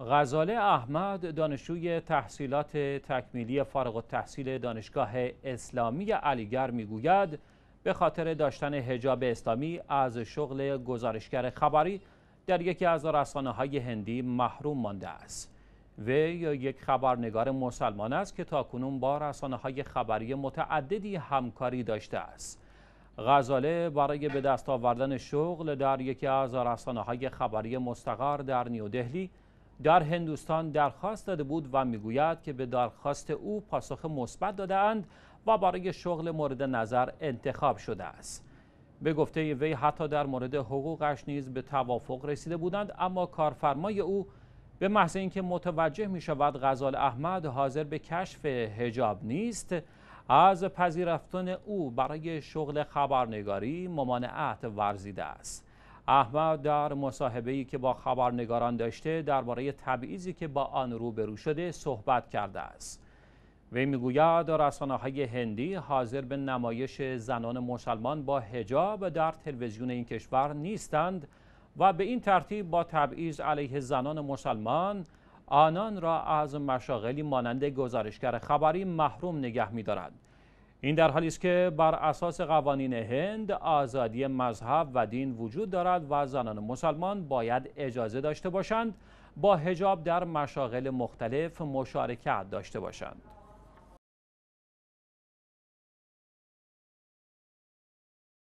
غزاله احمد دانشجوی تحصیلات تکمیلی فارغ تحصیل دانشگاه اسلامی علیگر میگوید به خاطر داشتن هجاب اسلامی از شغل گزارشگر خبری در یکی از رسانه های هندی محروم مانده است وی یک خبرنگار مسلمان است که تاکنون با رسانه های خبری متعددی همکاری داشته است غزاله برای به دست آوردن شغل در یکی از رسانه های خبری مستقر در نیودهلی در هندوستان درخواست داده بود و میگوید که به درخواست او پاسخ مثبت دادهاند و برای شغل مورد نظر انتخاب شده است به گفته وی حتی در مورد حقوقش نیز به توافق رسیده بودند اما کارفرمای او به محض اینکه متوجه می شود غزال احمد حاضر به کشف هجاب نیست از پذیرفتن او برای شغل خبرنگاری ممانعت ورزیده است احمد در مصاحبه‌ای که با خبرنگاران داشته درباره تبعیضی که با آن روبرو شده صحبت کرده است وی میگوید رسانه‌های هندی حاضر به نمایش زنان مسلمان با حجاب در تلویزیون این کشور نیستند و به این ترتیب با تبعیض علیه زنان مسلمان آنان را از مشاغلی مانند گزارشگر خبری محروم نگه می‌دارند این در حالی است که بر اساس قوانین هند آزادی مذهب و دین وجود دارد و زنان مسلمان باید اجازه داشته باشند با هجاب در مشاغل مختلف مشارکت داشته باشند